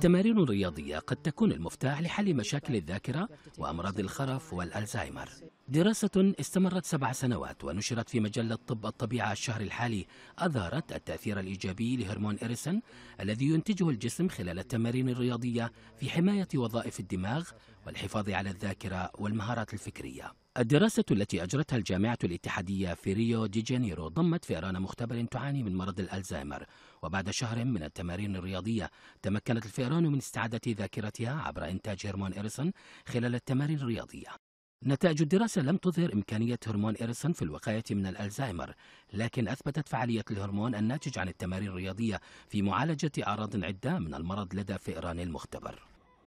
التمارين الرياضية قد تكون المفتاح لحل مشاكل الذاكرة وأمراض الخرف والألزهايمر دراسة استمرت سبع سنوات ونشرت في مجلة طب الطبيعة الشهر الحالي أظهرت التأثير الإيجابي لهرمون إريسن الذي ينتجه الجسم خلال التمارين الرياضية في حماية وظائف الدماغ والحفاظ على الذاكرة والمهارات الفكرية الدراسة التي أجرتها الجامعة الاتحادية في ريو دي جانيرو ضمت فئران مختبر تعاني من مرض الألزهايمر وبعد شهر من التمارين الرياضية تمكنت الفئران من استعادة ذاكرتها عبر إنتاج هرمون إيرسون خلال التمارين الرياضية نتائج الدراسة لم تظهر إمكانية هرمون إيرسون في الوقاية من الألزهايمر لكن أثبتت فعالية الهرمون الناتج عن التمارين الرياضية في معالجة أعراض عدة من المرض لدى فئران المختبر